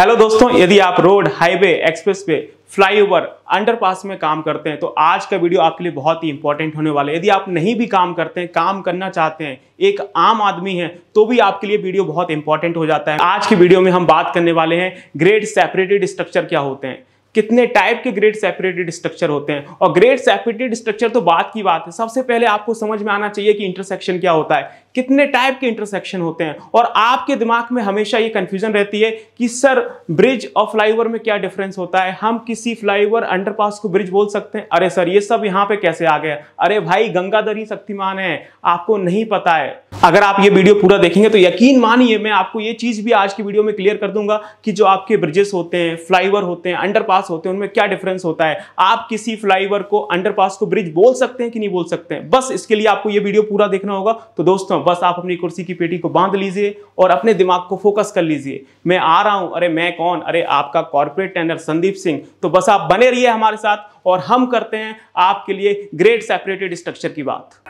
hello दोस्तों यदि आप रोड हाईवे एक्सप्रेस पे फ्लाईओवर अंडरपास में काम करते हैं तो आज का वीडियो आपके लिए बहुत ही इंपॉर्टेंट होने वाला है यदि आप नहीं भी काम करते हैं काम करना चाहते हैं एक आम आदमी है तो भी आपके लिए वीडियो बहुत इंपॉर्टेंट हो जाता है आज की वीडियो में हम बात करने वाले हैं ग्रेड सेपरेटेड स्ट्रक्चर क्या होते हैं कितने टाइप के ग्रेड सेपरेटेड स्ट्रक्चर होते हैं और ग्रेड सेपरेटेड स्ट्रक्चर तो बात की बात है सबसे पहले आपको समझ में आना चाहिए कि इंटरसेक्शन क्या होता है कितने टाइप के इंटरसेक्शन होते हैं और आपके दिमाग में हमेशा ये कंफ्यूजन रहती है कि सर ब्रिज और फ्लाईओवर में क्या डिफरेंस होता है हम किसी फ्लाईओवर अंडरपास को ब्रिज बोल सकते हैं अरे सर ये सब यहाँ पे कैसे आ गया अरे भाई गंगाधर ही शक्तिमान है आपको नहीं पता है अगर आप ये वीडियो पूरा देखेंगे तो यकीन मानिए मैं आपको ये चीज भी आज की वीडियो में क्लियर कर दूंगा कि जो आपके ब्रिजेस होते हैं फ्लाईओवर होते हैं अंडरपास होते हैं उनमें क्या डिफरेंस होता है आप किसी फ्लाईओवर को अंडरपास को ब्रिज बोल सकते हैं कि नहीं बोल सकते हैं बस इसके लिए आपको ये वीडियो पूरा देखना होगा तो दोस्तों बस आप अपनी कुर्सी की पेटी को बांध लीजिए और अपने दिमाग को फोकस कर लीजिए मैं आ रहा हूं अरे मैं कौन अरे आपका कॉर्पोरेट टेंडर संदीप सिंह तो बस आप बने रहिए हमारे साथ और हम करते हैं आपके लिए ग्रेट सेपरेटेड स्ट्रक्चर की बात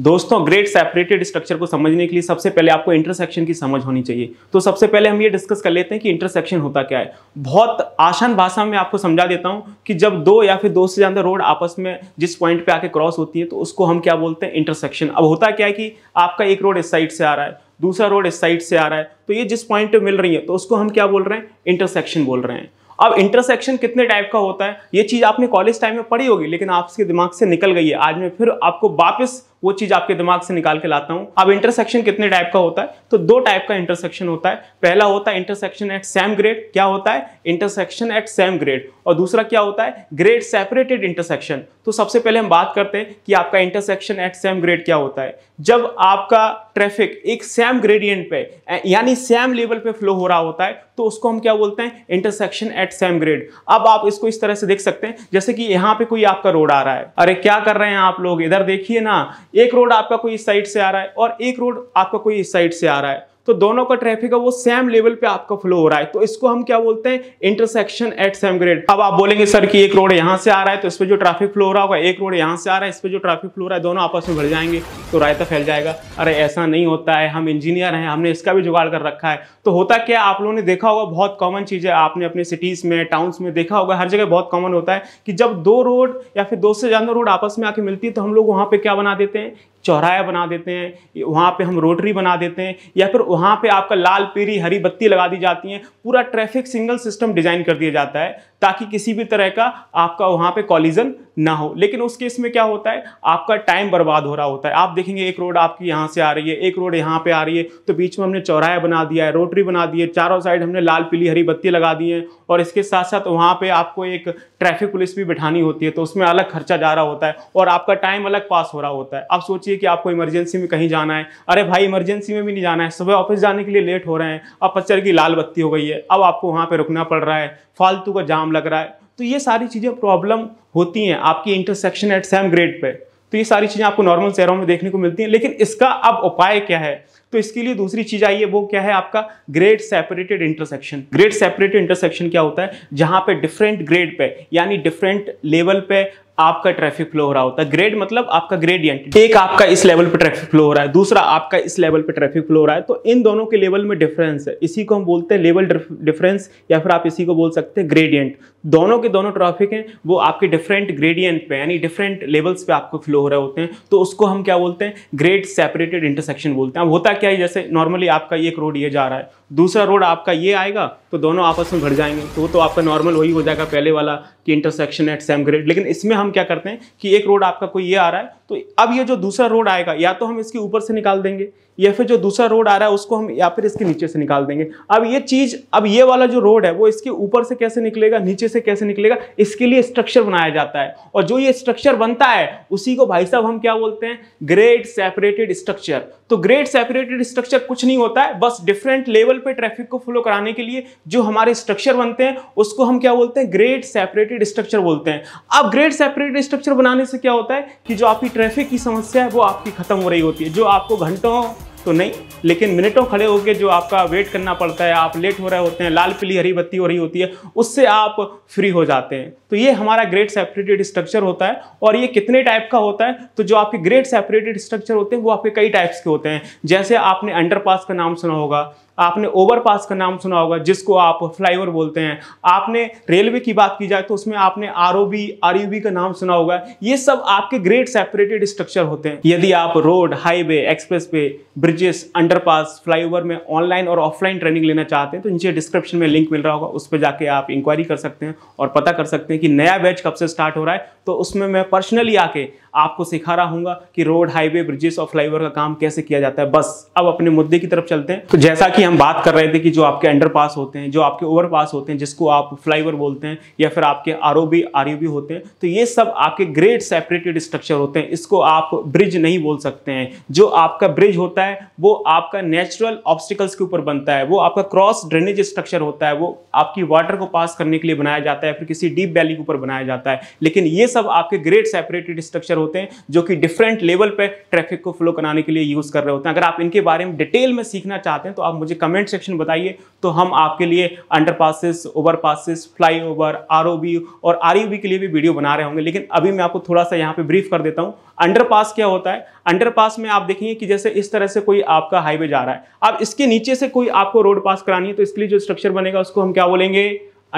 दोस्तों ग्रेट सेपरेटेड स्ट्रक्चर को समझने के लिए सबसे पहले आपको इंटरसेक्शन की समझ होनी चाहिए तो सबसे पहले हम ये डिस्कस कर लेते हैं कि इंटरसेक्शन होता क्या है बहुत आसान भाषा में आपको समझा देता हूँ कि जब दो या फिर दो से ज़्यादा रोड आपस में जिस पॉइंट पे आके क्रॉस होती है तो उसको हम क्या बोलते हैं इंटरसेक्शन अब होता क्या है कि आपका एक रोड इस साइड से आ रहा है दूसरा रोड इस साइड से आ रहा है तो ये जिस पॉइंट पर मिल रही है तो उसको हम क्या बोल रहे हैं इंटरसेक्शन बोल रहे हैं अब इंटरसेक्शन कितने टाइप का होता है ये चीज़ आपने कॉलेज टाइम में पढ़ी होगी लेकिन आपके दिमाग से निकल गई है आज मैं फिर आपको वापस वो चीज आपके दिमाग से निकाल के लाता हूं अब इंटरसेक्शन कितने टाइप का होता है तो दो टाइप का इंटरसेक्शन होता है पहला होता है इंटरसेक्शन एट सेम ग्रेड क्या होता है इंटरसेक्शन एट सेम ग्रेड और दूसरा क्या होता है ग्रेड सेपरेटेड इंटरसेक्शन तो सबसे पहले हम बात करते हैं कि आपका इंटरसेक्शन एट सेम ग्रेड क्या होता है जब आपका ट्रैफिक एक सेम ग्रेडियंट पे यानी सेम लेवल पे फ्लो हो रहा होता है तो उसको हम क्या बोलते हैं इंटरसेक्शन एट सेम ग्रेड अब आप इसको इस तरह से देख सकते हैं जैसे कि यहाँ पे कोई आपका रोड आ रहा है अरे क्या कर रहे हैं आप लोग इधर देखिए ना एक रोड आपका कोई इस साइड से आ रहा है और एक रोड आपका कोई इस साइड से आ रहा है तो दोनों का ट्रैफिक है वो सेम लेवल पे आपका फ्लो हो रहा है तो इसको हम क्या बोलते हैं इंटरसेक्शन एट सेम ग्रेड अब आप बोलेंगे सर कि एक रोड यहाँ से आ रहा है तो इस पर जो ट्रैफिक फ्लो हो रहा होगा एक रोड यहाँ से आ रहा है इस पर जो ट्रैफिक फ्लो हो रहा है दोनों आपस में भर जाएंगे तो रायता फैल जाएगा अरे ऐसा नहीं होता है हम इंजीनियर हैं हमने इसका भी जुगाड़ कर रखा है तो होता क्या आप लोगों ने देखा होगा बहुत कॉमन चीज़ है आपने अपने सिटीज में टाउन्स में देखा होगा हर जगह बहुत कॉमन होता है कि जब दो रोड या फिर दो से ज़्यादा रोड आपस में आके मिलती है तो हम लोग वहाँ पर क्या बना देते हैं चौराया बना देते हैं वहाँ पे हम रोटरी बना देते हैं या फिर वहाँ पे आपका लाल पीली हरी बत्ती लगा दी जाती है पूरा ट्रैफिक सिंगल सिस्टम डिजाइन कर दिया जाता है ताकि किसी भी तरह का आपका वहाँ पे कॉलिजन ना हो लेकिन उस केस में क्या होता है आपका टाइम बर्बाद हो रहा होता है आप देखेंगे एक रोड आपकी यहाँ से आ रही है एक रोड यहाँ पे आ रही है तो बीच में हमने चौराया बना दिया है रोटरी बना दी है चारों साइड हमने लाल पीली हरी बत्ती लगा दी है और इसके साथ साथ वहाँ पर आपको एक ट्रैफिक पुलिस भी बिठानी होती है तो उसमें अलग खर्चा जा रहा होता है और आपका टाइम अलग पास हो रहा होता है आप सोचिए कि आपको इमरजेंसी में कहीं जाना है अरे भाई इमरजेंसी में भी नहीं जाना है सुबह ऑफिस जाने के लिए लेट हो रहे हैं अब पच्चर की लाल बत्ती हो गई है अब आपको वहाँ पर रुकना पड़ रहा है फालतू का जाम लग रहा है तो ये सारी चीज़ें प्रॉब्लम होती हैं आपकी इंटरसेक्शन एट सेम ग्रेड पर तो ये सारी चीज़ें आपको नॉर्मल शहरों में देखने को मिलती हैं लेकिन इसका अब उपाय क्या है तो इसके लिए दूसरी चीज आई है वो क्या है आपका grade separated intersection grade separated intersection क्या होता है जहां पे डिफरेंट ग्रेड पे यानी डिफरेंट लेवल पे आपका ट्रैफिक फ्लो हो रहा होता है ग्रेड मतलब आपका ग्रेडियंट एक आपका इस लेवल पे ट्रैफिक फ्लो हो रहा है दूसरा आपका इस लेवल पे ट्रैफिक फ्लो हो रहा है तो इन दोनों के लेवल में डिफरेंस है इसी को हम बोलते हैं लेवल डिफरेंस या फिर आप इसी को बोल सकते हैं ग्रेडियंट दोनों के दोनों ट्रैफिक हैं वो आपके डिफरेंट ग्रेडियंट पे यानी डिफरेंट लेवल्स पे आपको फ्लो हो रहे होते हैं तो उसको हम क्या बोलते हैं ग्रेड सेपरेटेड इंटरसेक्शन बोलते हैं अब होता क्या क्या है जैसे नॉर्मली आपका ये एक रोड ये जा रहा है दूसरा रोड आपका ये आएगा तो दोनों आपस में भर जाएंगे तो वो तो आपका नॉर्मल वही हो जाएगा पहले वाला कि इंटरसेक्शन एट सेम ग्रेड लेकिन इसमें हम क्या करते हैं कि एक रोड आपका कोई ये आ रहा है तो अब ये जो दूसरा रोड आएगा या तो हम इसके ऊपर से निकाल देंगे या फिर जो दूसरा रोड आ रहा है उसको हम या फिर इसके नीचे से निकाल देंगे अब ये चीज़ अब ये वाला जो रोड है वो इसके ऊपर से कैसे निकलेगा नीचे से कैसे निकलेगा इसके लिए स्ट्रक्चर बनाया जाता है और जो ये स्ट्रक्चर बनता है उसी को भाई साहब हम क्या बोलते हैं ग्रेड सेपरेटेड स्ट्रक्चर तो ग्रेड सेपरेटेड स्ट्रक्चर कुछ नहीं होता है बस डिफरेंट लेवल पे ट्रैफिक को फ्लो कराने के लिए जो हमारे स्ट्रक्चर बनते हैं उसको हम क्या बोलते हैं ग्रेट सेपरेटेड स्ट्रक्चर बोलते हैं अब ग्रेट सेपरेटेड स्ट्रक्चर बनाने से क्या होता है कि जो आपकी ट्रैफिक की समस्या है वो आपकी खत्म हो रही होती है जो आपको घंटों तो नहीं लेकिन मिनटों खड़े होकर जो आपका वेट करना पड़ता है आप लेट हो रहे होते हैं लाल पीली हरी बत्ती हो रही होती है उससे आप फ्री हो जाते हैं तो ये हमारा ग्रेट सेपरेटेड स्ट्रक्चर होता है और ये कितने टाइप का होता है तो जो आपके ग्रेट सेपरेटेड स्ट्रक्चर होते हैं वो आपके कई टाइप्स के होते हैं जैसे आपने अंडर का नाम सुना होगा आपने ओवरपास का नाम सुना होगा जिसको आप फ्लाईओवर बोलते हैं आपने रेलवे की बात की जाए तो उसमें आपने R O B R U B का नाम सुना होगा ये सब आपके ग्रेट सेपरेटेड स्ट्रक्चर होते हैं यदि आप road highway expressway bridges underpass flyover में ऑनलाइन और ऑफलाइन ट्रेनिंग लेना चाहते हैं तो नीचे डिस्क्रिप्शन में लिंक मिल रहा होगा उस पर जाके आप इंक्वायरी कर सकते हैं और पता कर सकते हैं कि नया बैच कब से स्टार्ट हो रहा है तो उसमें मैं पर्सनली आके आपको सिखा रहा हूँ कि रोड हाईवे ब्रिजेस और फ्लाईओवर का काम कैसे किया जाता है बस अब अपने मुद्दे की तरफ चलते हैं तो जैसा कि हम बात कर रहे थे कि जो आपके अंडर होते हैं जो आपके ओवर होते हैं जिसको आप फ्लाईओवर बोलते हैं या फिर आपके आर ओ होते हैं तो ये सब आपके ग्रेट सेपरेटेड स्ट्रक्चर होते हैं इसको आप ब्रिज नहीं बोल सकते हैं जो आपका ब्रिज होता है वो आपका नेचुरल ऑब्स्टिकल्स के ऊपर बनता है वो आपका क्रॉस ड्रेनेज स्ट्रक्चर होता है वो आपकी वाटर को पास करने के लिए बनाया जाता है फिर किसी डीप वैली के ऊपर बनाया जाता है लेकिन ये सब आपके ग्रेट सेपरेटेड स्ट्रक्चर होते हैं जो कि डिफरेंट लेवल पर ट्रैफिक को फ्लो कराने के लिए यूज़ कर रहे होते हैं अगर आप इनके बारे में डिटेल में सीखना चाहते हैं तो आप मुझे कमेंट सेक्शन बताइए तो हम आपके लिए underpasses overpasses flyover R और आर e के लिए भी वीडियो बना रहे होंगे लेकिन अभी मैं आपको थोड़ा सा यहाँ पर ब्रीफ कर देता हूँ अंडर क्या होता है अंडर में आप देखेंगे कि जैसे इस तरह से कोई आपका हाईवे जा रहा है अब इसके नीचे से कोई आपको रोड पास करानी है तो इसके लिए जो स्ट्रक्चर बनेगा उसको हम क्या बोलेंगे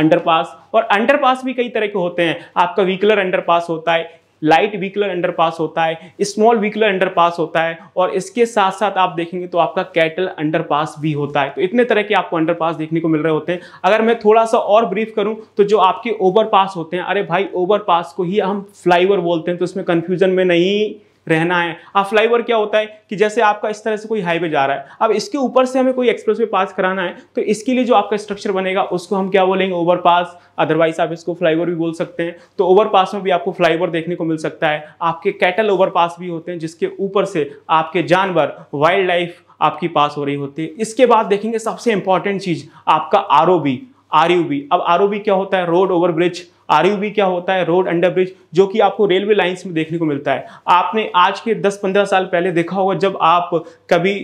अंडरपास और अंडरपास भी कई तरह के होते हैं आपका व्हीकलर अंडरपास होता है लाइट व्हीकुलर अंडरपास होता है स्मॉल व्हीकुलर अंडरपास होता है और इसके साथ साथ आप देखेंगे तो आपका कैटल अंडरपास भी होता है तो इतने तरह के आपको अंडरपास देखने को मिल रहे होते हैं अगर मैं थोड़ा सा और ब्रीफ करूं तो जो आपके ओवरपास होते हैं अरे भाई ओवरपास को ही हम फ्लाईओवर बोलते हैं तो इसमें कन्फ्यूजन में नहीं रहना है अब ओवर क्या होता है कि जैसे आपका इस तरह से कोई हाईवे जा रहा है अब इसके ऊपर से हमें कोई एक्सप्रेस वे पास कराना है तो इसके लिए जो आपका स्ट्रक्चर बनेगा उसको हम क्या बोलेंगे ओवर पास अदरवाइज आप इसको ओवर भी बोल सकते हैं तो ओवर पास में भी आपको ओवर देखने को मिल सकता है आपके कैटल ओवर पास भी होते हैं जिसके ऊपर से आपके जानवर वाइल्ड लाइफ आपकी पास हो रही होती है इसके बाद देखेंगे सबसे इंपॉर्टेंट चीज आपका R O B R U B अब आर ओ बी क्या होता है रोड ओवर ब्रिज आर क्या होता है रोड अंडरब्रिज जो कि आपको रेलवे लाइन्स में देखने को मिलता है आपने आज के 10-15 साल पहले देखा होगा जब आप कभी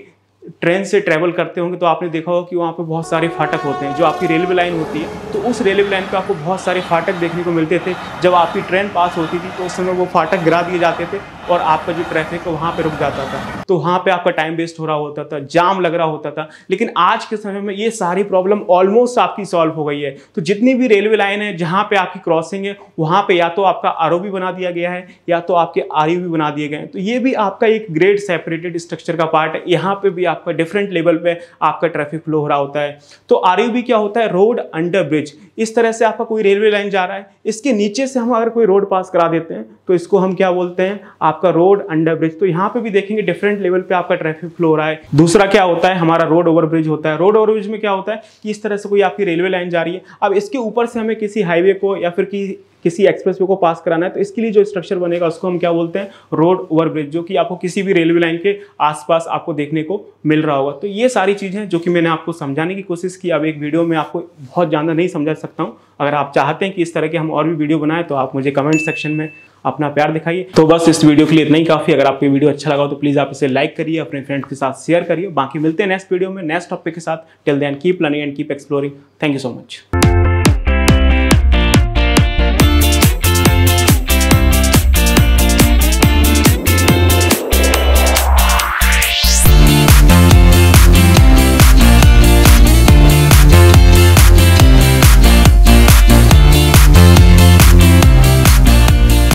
ट्रेन से ट्रैवल करते होंगे तो आपने देखा होगा कि वहाँ पर बहुत सारे फाटक होते हैं जो आपकी रेलवे लाइन होती है तो उस रेलवे लाइन पर आपको बहुत सारे फाटक देखने को मिलते थे जब आपकी ट्रेन पास होती थी तो उस समय वो फाटक गिरा दिए जाते थे और आपका जो ट्रैफिक है वहाँ पर रुक जाता था तो वहाँ पर आपका टाइम वेस्ट हो रहा होता था जाम लग रहा होता था लेकिन आज के समय में ये सारी प्रॉब्लम ऑलमोस्ट आपकी सॉल्व हो गई है तो जितनी भी रेलवे लाइन है जहाँ पर आपकी क्रॉसिंग है वहाँ पर या तो आपका आर बना दिया गया है या तो आपके आर e बना दिए गए हैं तो ये भी आपका एक ग्रेड सेपरेटेड स्ट्रक्चर का पार्ट है यहाँ पे भी आपका डिफरेंट लेवल पे आपका ट्रैफिक फ्लो हो रहा होता है तो आर e क्या होता है रोड अंडर ब्रिज इस तरह से आपका कोई रेलवे लाइन जा रहा है इसके नीचे से हम अगर कोई रोड पास करा देते हैं तो इसको हम क्या बोलते हैं आपका रोड अंडर ब्रिज तो यहाँ पे भी देखेंगे डिफरेंट लेवल पे आपका ट्रैफिक फ्लो रहा है दूसरा क्या होता है हमारा रोड ओवर ब्रिज होता है रोड ओवर ब्रिज में क्या होता है कि इस तरह से कोई आपकी रेलवे लाइन जा रही है अब इसके ऊपर से हमें किसी हाईवे को या फिर किसी किसी एक्सप्रेस को पास कराना है तो इसके लिए जो स्ट्रक्चर बनेगा उसको हम क्या बोलते हैं रोड ओवरब्रिज जो कि आपको किसी भी रेलवे लाइन के आसपास आपको देखने को मिल रहा होगा तो ये सारी चीज़ें जो कि मैंने आपको समझाने की कोशिश की अब एक वीडियो में आपको बहुत ज़्यादा नहीं समझा सकता हूँ अगर आप चाहते हैं कि इस तरह के हम और भी वीडियो बनाएं तो आप मुझे कमेंट सेक्शन में अपना प्यार दिखाइए तो बस इस वीडियो के लिए इतना ही काफ़ी अगर आपको वीडियो अच्छा लगा तो प्लीज़ आप इसे लाइक करिए अपने फ्रेंड्स के साथ शेयर करिए बाकी मिलते हैं नेक्स्ट वीडियो में नेक्स्ट टॉपिक के साथ till then keep learning and keep exploring thank you so much